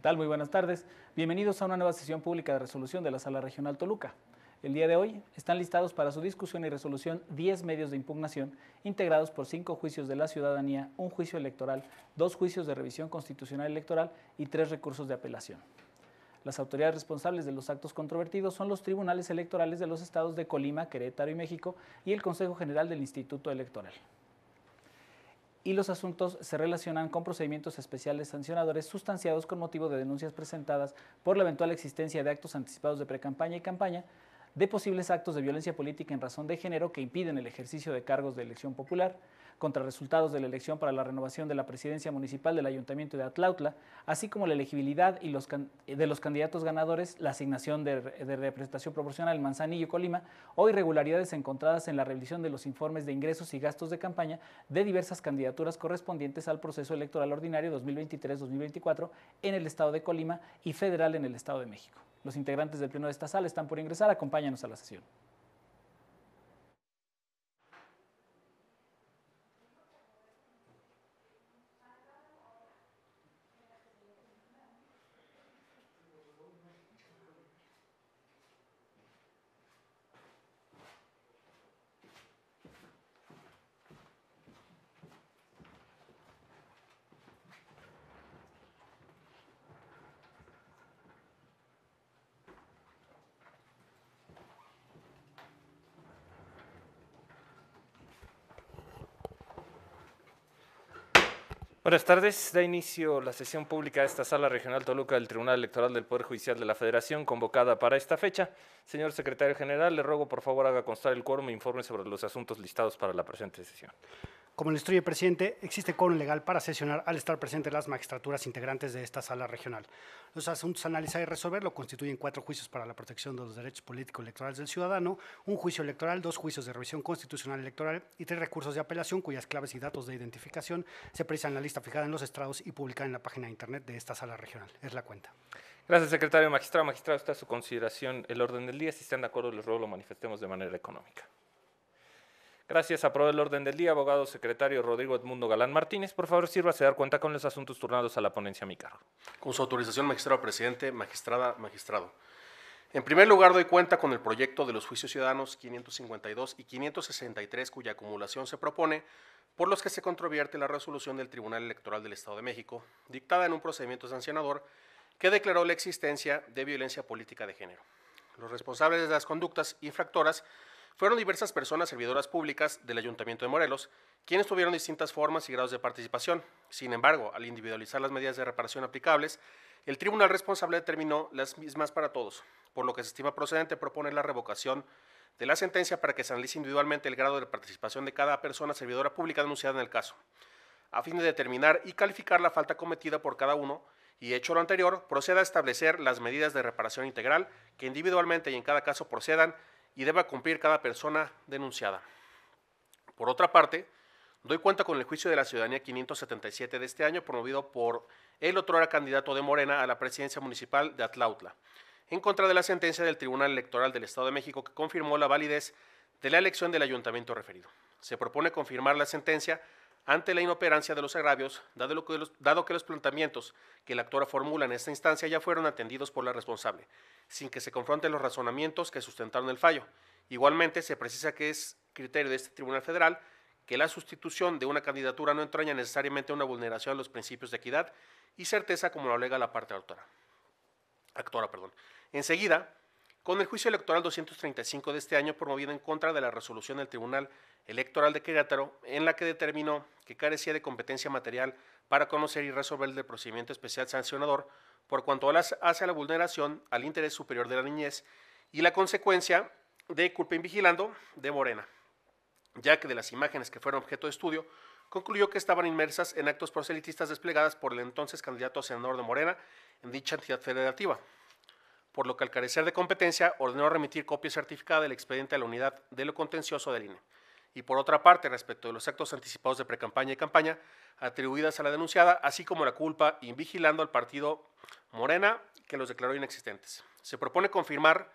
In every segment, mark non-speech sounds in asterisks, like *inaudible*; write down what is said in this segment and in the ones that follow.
¿Qué tal? Muy buenas tardes. Bienvenidos a una nueva sesión pública de resolución de la Sala Regional Toluca. El día de hoy están listados para su discusión y resolución 10 medios de impugnación integrados por 5 juicios de la ciudadanía, un juicio electoral, dos juicios de revisión constitucional electoral y tres recursos de apelación. Las autoridades responsables de los actos controvertidos son los tribunales electorales de los estados de Colima, Querétaro y México y el Consejo General del Instituto Electoral y los asuntos se relacionan con procedimientos especiales sancionadores sustanciados con motivo de denuncias presentadas por la eventual existencia de actos anticipados de precampaña y campaña, de posibles actos de violencia política en razón de género que impiden el ejercicio de cargos de elección popular, contra resultados de la elección para la renovación de la presidencia municipal del Ayuntamiento de Atlautla, así como la elegibilidad de los candidatos ganadores, la asignación de, representación proporcional en Manzanillo Colima o irregularidades encontradas en la revisión de los informes de ingresos y gastos de campaña de diversas candidaturas correspondientes al proceso electoral ordinario 2023-2024 en el Estado de Colima y federal en el Estado de México. Los integrantes del Pleno de esta sala están por ingresar. Acompáñanos a la sesión. Buenas tardes. Da inicio la sesión pública de esta Sala Regional Toluca del Tribunal Electoral del Poder Judicial de la Federación, convocada para esta fecha. Señor secretario general, le ruego por favor haga constar el quórum e informe sobre los asuntos listados para la presente sesión. Como le instruye presidente, existe quórum legal para sesionar al estar presentes las magistraturas integrantes de esta sala regional. Los asuntos a analizar y resolver lo constituyen cuatro juicios para la protección de los derechos políticos electorales del ciudadano, un juicio electoral, dos juicios de revisión constitucional electoral y tres recursos de apelación cuyas claves y datos de identificación se precisan en la está fijada en los estrados y publicada en la página de internet de esta sala regional. Es la cuenta. Gracias, secretario. Magistrado, magistrado, está a su consideración el orden del día. Si están de acuerdo, les ruego lo manifestemos de manera económica. Gracias. Aprobado el orden del día. Abogado secretario Rodrigo Edmundo Galán Martínez, por favor, sirva a dar cuenta con los asuntos turnados a la ponencia a mi cargo. Con su autorización, magistrado presidente, magistrada, magistrado. En primer lugar, doy cuenta con el proyecto de los juicios ciudadanos 552 y 563, cuya acumulación se propone por los que se controvierte la resolución del Tribunal Electoral del Estado de México, dictada en un procedimiento sancionador que declaró la existencia de violencia política de género. Los responsables de las conductas infractoras fueron diversas personas servidoras públicas del Ayuntamiento de Morelos, quienes tuvieron distintas formas y grados de participación. Sin embargo, al individualizar las medidas de reparación aplicables, el tribunal responsable determinó las mismas para todos, por lo que se estima procedente proponer la revocación de la sentencia para que se analice individualmente el grado de participación de cada persona servidora pública denunciada en el caso, a fin de determinar y calificar la falta cometida por cada uno y hecho lo anterior, proceda a establecer las medidas de reparación integral que individualmente y en cada caso procedan y deba cumplir cada persona denunciada. Por otra parte, doy cuenta con el juicio de la ciudadanía 577 de este año promovido por el otro era candidato de Morena a la presidencia municipal de Atlautla en contra de la sentencia del Tribunal Electoral del Estado de México que confirmó la validez de la elección del ayuntamiento referido. Se propone confirmar la sentencia ante la inoperancia de los agravios, dado, que los, que los planteamientos que la actora formula en esta instancia ya fueron atendidos por la responsable, sin que se confronten los razonamientos que sustentaron el fallo. Igualmente, se precisa que es criterio de este Tribunal Federal que la sustitución de una candidatura no entraña necesariamente una vulneración a los principios de equidad y certeza como lo alega la parte autora actora, perdón. Enseguida, con el juicio electoral 235 de este año promovido en contra de la resolución del Tribunal Electoral de Querétaro, en la que determinó que carecía de competencia material para conocer y resolver el procedimiento especial sancionador por cuanto hace a la vulneración al interés superior de la niñez y la consecuencia de culpa invigilando de Morena, ya que de las imágenes que fueron objeto de estudio concluyó que estaban inmersas en actos proselitistas desplegadas por el entonces candidato a senador de Morena en dicha entidad federativa, por lo que al carecer de competencia ordenó remitir copia certificada del expediente a la unidad de lo contencioso del INE. Y por otra parte, respecto de los actos anticipados de precampaña y campaña atribuidas a la denunciada, así como la culpa invigilando al partido Morena, que los declaró inexistentes. Se propone confirmar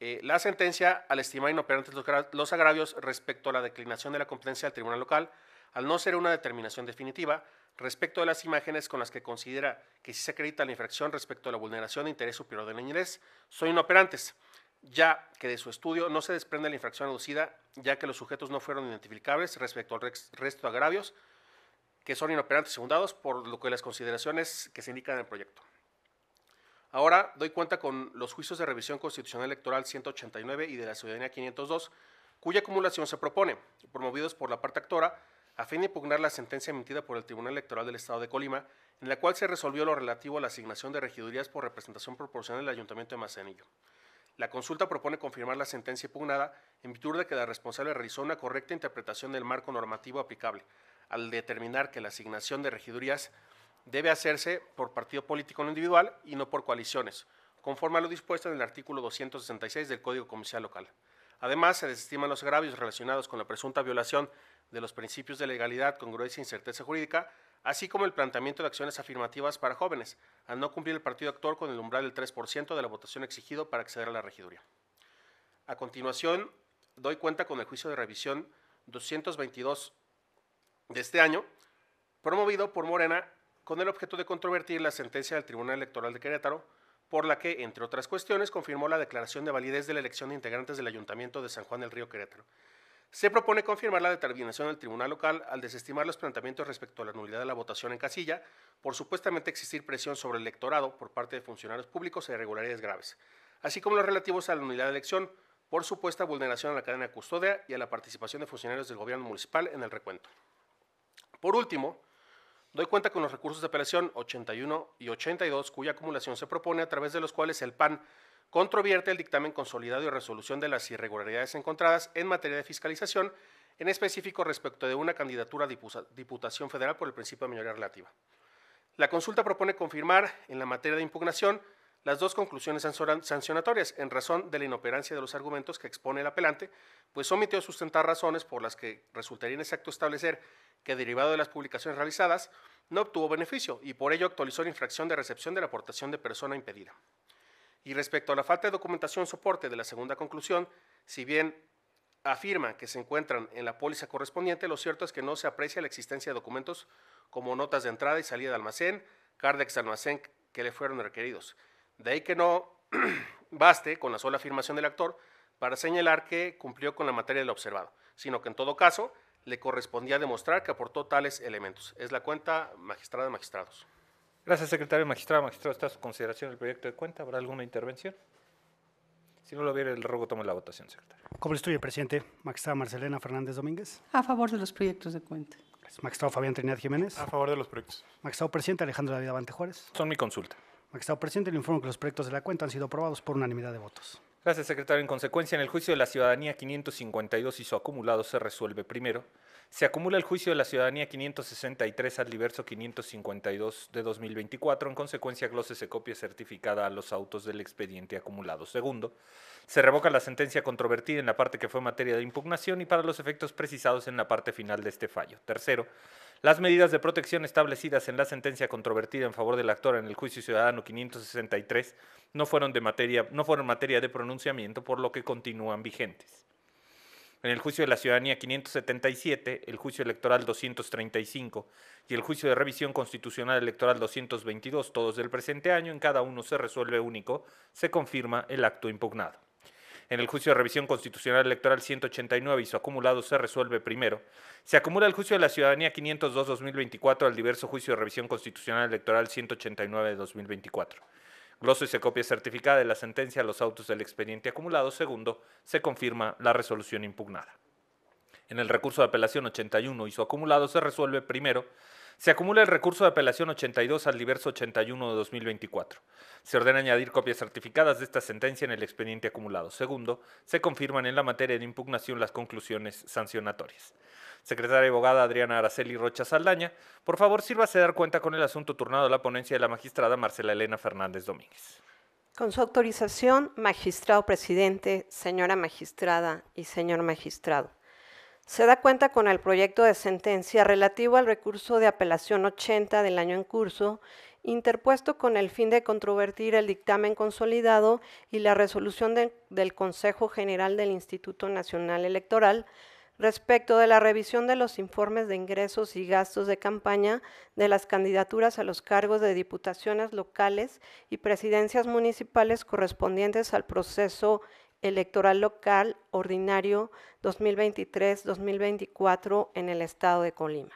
eh, la sentencia al estimar inoperantes los agravios respecto a la declinación de la competencia del Tribunal Local al no ser una determinación definitiva respecto de las imágenes con las que considera que si se acredita la infracción respecto a la vulneración de interés superior del inglés, son inoperantes, ya que de su estudio no se desprende la infracción aducida, ya que los sujetos no fueron identificables respecto al resto de agravios que son inoperantes fundados por lo que las consideraciones que se indican en el proyecto. Ahora doy cuenta con los juicios de revisión constitucional electoral 189 y de la ciudadanía 502, cuya acumulación se propone, promovidos por la parte actora, a fin de impugnar la sentencia emitida por el Tribunal Electoral del Estado de Colima, en la cual se resolvió lo relativo a la asignación de regidurías por representación proporcional del Ayuntamiento de Macenillo. La consulta propone confirmar la sentencia impugnada en virtud de que la responsable realizó una correcta interpretación del marco normativo aplicable, al determinar que la asignación de regidurías debe hacerse por partido político individual y no por coaliciones, conforme a lo dispuesto en el artículo 266 del Código Comercial Local. Además, se desestiman los agravios relacionados con la presunta violación de los principios de legalidad, congruencia e incerteza jurídica, así como el planteamiento de acciones afirmativas para jóvenes, al no cumplir el partido actor con el umbral del 3% de la votación exigido para acceder a la regiduría. A continuación, doy cuenta con el juicio de revisión 222 de este año, promovido por Morena con el objeto de controvertir la sentencia del Tribunal Electoral de Querétaro por la que, entre otras cuestiones, confirmó la declaración de validez de la elección de integrantes del Ayuntamiento de San Juan del Río Querétaro. Se propone confirmar la determinación del Tribunal Local al desestimar los planteamientos respecto a la nulidad de la votación en casilla por supuestamente existir presión sobre el electorado por parte de funcionarios públicos e irregularidades graves, así como los relativos a la nulidad de elección por supuesta vulneración a la cadena de custodia y a la participación de funcionarios del gobierno municipal en el recuento. Por último, Doy cuenta con los recursos de apelación 81 y 82, cuya acumulación se propone a través de los cuales el PAN controvierte el dictamen consolidado y resolución de las irregularidades encontradas en materia de fiscalización, en específico respecto de una candidatura a Diputación Federal por el principio de mayoría relativa. La consulta propone confirmar en la materia de impugnación las dos conclusiones sancionatorias en razón de la inoperancia de los argumentos que expone el apelante, pues omitió sustentar razones por las que resultaría inexacto establecer que derivado de las publicaciones realizadas no obtuvo beneficio y por ello actualizó la infracción de recepción de la aportación de persona impedida. Y respecto a la falta de documentación soporte de la segunda conclusión, si bien afirma que se encuentran en la póliza correspondiente, lo cierto es que no se aprecia la existencia de documentos como notas de entrada y salida de almacén, cardex de almacén que le fueron requeridos, de ahí que no *clears throat* baste con la sola afirmación del actor para señalar que cumplió con la materia del observado, sino que en todo caso le correspondía demostrar que aportó tales elementos. Es la cuenta magistrada de magistrados. Gracias, secretario. Magistrado, magistrado, está a su consideración el proyecto de cuenta. ¿Habrá alguna intervención? Si no lo viera, el rogo tome la votación, secretario. ¿Cómo estudia, presidente? Magistrada Marcelena Fernández Domínguez. A favor de los proyectos de cuenta. Gracias. Magistrado Fabián Trinidad Jiménez. A favor de los proyectos. Magistrado presidente Alejandro David Avante Juárez. Son mi consulta. Magistrado presidente, le informo que los proyectos de la cuenta han sido aprobados por unanimidad de votos. Gracias, secretario. En consecuencia, en el juicio de la ciudadanía 552 y su acumulado se resuelve primero. Se acumula el juicio de la ciudadanía 563 al diverso 552 de 2024. En consecuencia, glose se copia certificada a los autos del expediente acumulado. Segundo, se revoca la sentencia controvertida en la parte que fue materia de impugnación y para los efectos precisados en la parte final de este fallo. Tercero, las medidas de protección establecidas en la sentencia controvertida en favor del actor en el juicio ciudadano 563 no fueron, no fueron materia de pronunciamiento, por lo que continúan vigentes. En el juicio de la ciudadanía 577, el juicio electoral 235 y el juicio de revisión constitucional electoral 222, todos del presente año, en cada uno se resuelve único, se confirma el acto impugnado en el juicio de revisión constitucional electoral 189 y su acumulado se resuelve primero, se acumula el juicio de la ciudadanía 502-2024 al diverso juicio de revisión constitucional electoral 189 2024. Gloso y se copia certificada de la sentencia a los autos del expediente acumulado. Segundo, se confirma la resolución impugnada. En el recurso de apelación 81 y su acumulado se resuelve primero, se acumula el recurso de apelación 82 al diverso 81 de 2024. Se ordena añadir copias certificadas de esta sentencia en el expediente acumulado. Segundo, se confirman en la materia de impugnación las conclusiones sancionatorias. Secretaria y abogada Adriana Araceli Rocha Saldaña, por favor sírvase dar cuenta con el asunto turnado a la ponencia de la magistrada Marcela Elena Fernández Domínguez. Con su autorización, magistrado presidente, señora magistrada y señor magistrado se da cuenta con el proyecto de sentencia relativo al recurso de apelación 80 del año en curso, interpuesto con el fin de controvertir el dictamen consolidado y la resolución del Consejo General del Instituto Nacional Electoral respecto de la revisión de los informes de ingresos y gastos de campaña de las candidaturas a los cargos de diputaciones locales y presidencias municipales correspondientes al proceso electoral local ordinario 2023-2024 en el estado de Colima.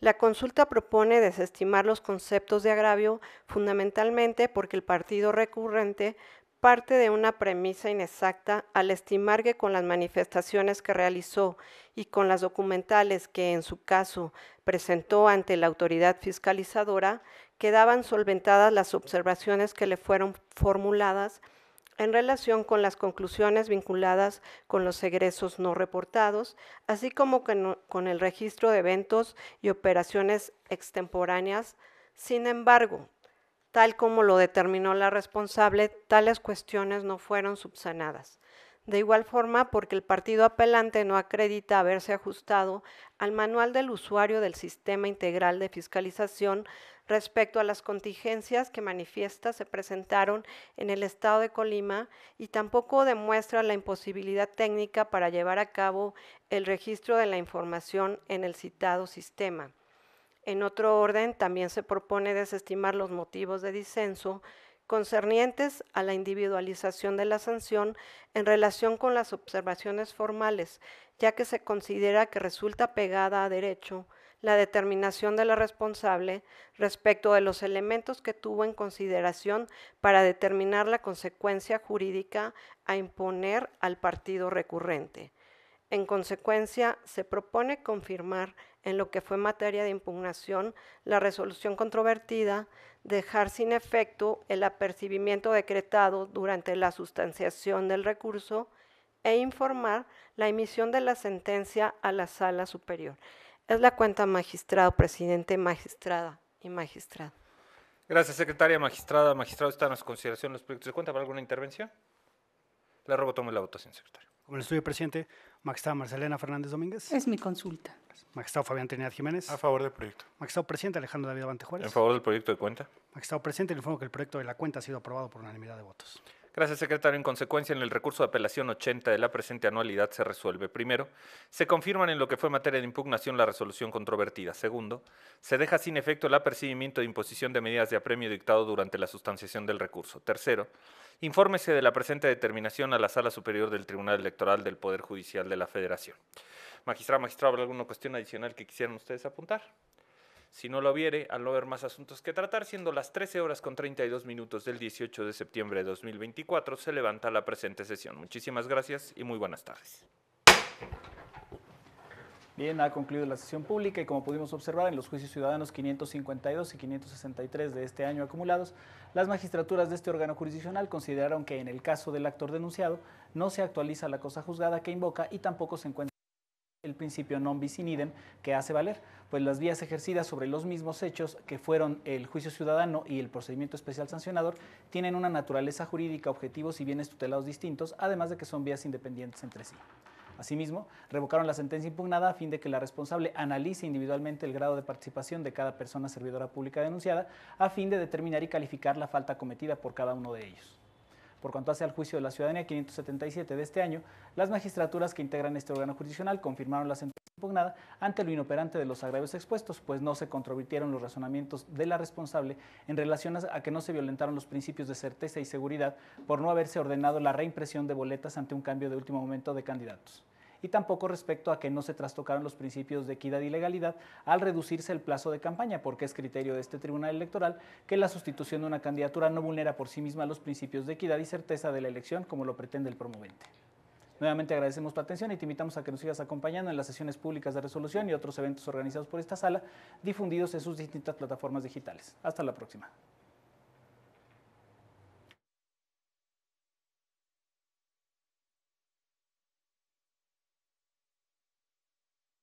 La consulta propone desestimar los conceptos de agravio fundamentalmente porque el partido recurrente parte de una premisa inexacta al estimar que con las manifestaciones que realizó y con las documentales que en su caso presentó ante la autoridad fiscalizadora, quedaban solventadas las observaciones que le fueron formuladas en relación con las conclusiones vinculadas con los egresos no reportados, así como con, el registro de eventos y operaciones extemporáneas. Sin embargo, tal como lo determinó la responsable, tales cuestiones no fueron subsanadas. De igual forma, porque el partido apelante no acredita haberse ajustado al manual del usuario del Sistema Integral de Fiscalización respecto a las contingencias que manifiesta se presentaron en el estado de Colima y tampoco demuestra la imposibilidad técnica para llevar a cabo el registro de la información en el citado sistema. En otro orden, también se propone desestimar los motivos de disenso concernientes a la individualización de la sanción en relación con las observaciones formales, ya que se considera que resulta pegada a derecho la determinación de la responsable respecto de los elementos que tuvo en consideración para determinar la consecuencia jurídica a imponer al partido recurrente. En consecuencia, se propone confirmar en lo que fue materia de impugnación la resolución controvertida, dejar sin efecto el apercibimiento decretado durante la sustanciación del recurso e informar la emisión de la sentencia a la sala superior. Es la cuenta magistrado, presidente, magistrada y magistrado. Gracias, secretaria, magistrada, magistrado. Están a su consideración los proyectos de cuenta. ¿Para alguna intervención? La robo, tome la votación, secretario. Como el estudio Presidente, Maxta Marcelena Fernández Domínguez. Es mi consulta. Maxtao Fabián Trinidad Jiménez. A favor del proyecto. Maxtao Presidente Alejandro David Abante Juárez. En favor del proyecto de cuenta. Maxtao Presidente, le informo que el proyecto de la cuenta ha sido aprobado por unanimidad de votos. Gracias, secretario. En consecuencia, en el recurso de apelación 80 de la presente anualidad se resuelve. Primero, se confirman en lo que fue materia de impugnación la resolución controvertida. Segundo, se deja sin efecto el apercibimiento de imposición de medidas de apremio dictado durante la sustanciación del recurso. Tercero, infórmese de la presente determinación a la Sala Superior del Tribunal Electoral del Poder Judicial de la Federación. Magistrado, magistrado, ¿habrá alguna cuestión adicional que quisieran ustedes apuntar? Si no lo viere, al no haber más asuntos que tratar, siendo las 13 horas con 32 minutos del 18 de septiembre de 2024, se levanta la presente sesión. Muchísimas gracias y muy buenas tardes. Bien, ha concluido la sesión pública y como pudimos observar en los juicios ciudadanos 552 y 563 de este año acumulados, las magistraturas de este órgano jurisdiccional consideraron que en el caso del actor denunciado no se actualiza la cosa juzgada que invoca y tampoco se encuentra el principio non bis in idem que hace valer, pues las vías ejercidas sobre los mismos hechos que fueron el juicio ciudadano y el procedimiento especial sancionador tienen una naturaleza jurídica, objetivos y bienes tutelados distintos, además de que son vías independientes entre sí. Asimismo, revocaron la sentencia impugnada a fin de que la responsable analice individualmente el grado de participación de cada persona servidora pública denunciada a fin de determinar y calificar la falta cometida por cada uno de ellos. Por cuanto hace al juicio de la ciudadanía 577 de este año, las magistraturas que integran este órgano jurisdiccional confirmaron la sentencia impugnada ante lo inoperante de los agravios expuestos, pues no se controvirtieron los razonamientos de la responsable en relación a que no se violentaron los principios de certeza y seguridad por no haberse ordenado la reimpresión de boletas ante un cambio de último momento de candidatos y tampoco respecto a que no se trastocaron los principios de equidad y legalidad al reducirse el plazo de campaña, porque es criterio de este Tribunal Electoral que la sustitución de una candidatura no vulnera por sí misma los principios de equidad y certeza de la elección como lo pretende el promovente. Nuevamente agradecemos tu atención y te invitamos a que nos sigas acompañando en las sesiones públicas de resolución y otros eventos organizados por esta sala, difundidos en sus distintas plataformas digitales. Hasta la próxima.